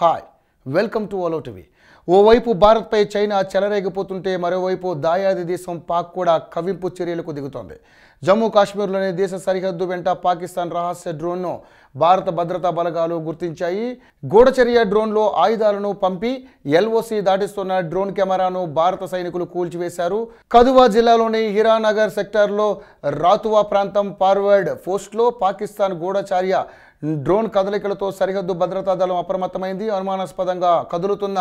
hi welcome to ఓలో TV ఓవైపు భారత్పై చైనా చెలరేగిపోతుంటే మరోవైపు దాయాది దేశం పాక్ కూడా కవింపు చర్యలకు దిగుతోంది జమ్మూ కాశ్మీర్లోని దేశ సరిహద్దు వెంట పాకిస్తాన్ రహస్య డ్రోన్ను భారత భద్రతా బలగాలు గుర్తించాయి గూఢచర్య డ్రోన్లో ఆయుధాలను పంపి ఎల్ఓసి దాటిస్తున్న డ్రోన్ కెమెరాను భారత సైనికులు కూల్చివేశారు కదువా జిల్లాలోని హీరానగర్ సెక్టార్లో రాతువా ప్రాంతం ఫార్వర్డ్ పోస్ట్లో పాకిస్తాన్ గూఢచర్య డ్రోన్ కదలికలతో సరిహద్దు భద్రతా దళం అప్రమత్తమైంది అనుమానాస్పదంగా కదులుతున్న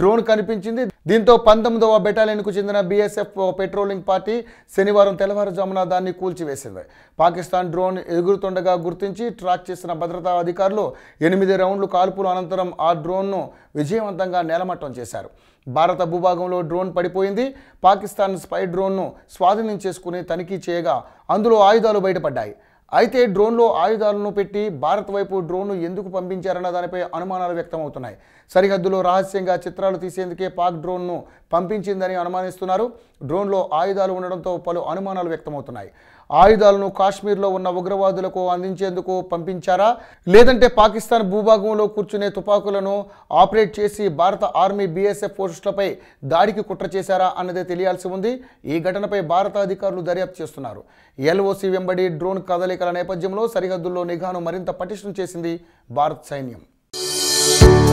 డ్రోన్ కనిపించింది దీంతో పంతొమ్మిదవ బెటాలియన్కు చెందిన బీఎస్ఎఫ్ పెట్రోలింగ్ పార్టీ శనివారం తెల్లవారుజామున దాన్ని కూల్చివేసింది పాకిస్తాన్ డ్రోన్ ఎగురుతుండగా గుర్తించి ట్రాక్ చేసిన భద్రతా అధికారులు ఎనిమిది రౌండ్లు కాల్పుల అనంతరం ఆ డ్రోన్ను విజయవంతంగా నేలమట్టం చేశారు భారత భూభాగంలో డ్రోన్ పడిపోయింది పాకిస్తాన్ స్పై డ్రోన్ను స్వాధీనం చేసుకుని తనిఖీ చేయగా అందులో ఆయుధాలు బయటపడ్డాయి అయితే డ్రోన్లో ఆయుధాలను పెట్టి భారత్ వైపు డ్రోన్ను ఎందుకు పంపించారన్న దానిపై అనుమానాలు వ్యక్తమవుతున్నాయి సరిహద్దులో రహస్యంగా చిత్రాలు తీసేందుకే పాక్ డ్రోన్ను పంపించిందని అనుమానిస్తున్నారు డ్రోన్లో ఆయుధాలు ఉండడంతో పలు అనుమానాలు వ్యక్తమవుతున్నాయి ఆయుధాలను కాశ్మీర్లో ఉన్న ఉగ్రవాదులకు అందించేందుకు పంపించారా లేదంటే పాకిస్తాన్ భూభాగంలో కూర్చునే తుపాకులను ఆపరేట్ చేసి భారత ఆర్మీ బీఎస్ఎఫ్ పోస్టులపై దాడికి కుట్ర చేశారా అన్నది తెలియాల్సి ఉంది ఈ ఘటనపై భారత అధికారులు దర్యాప్తు చేస్తున్నారు ఎల్ఓసి వెంబడి డ్రోన్ కదలిక నేపథ్యంలో సరిహద్దుల్లో నిఘాను మరింత పటిష్టం చేసింది భారత్ సైన్యం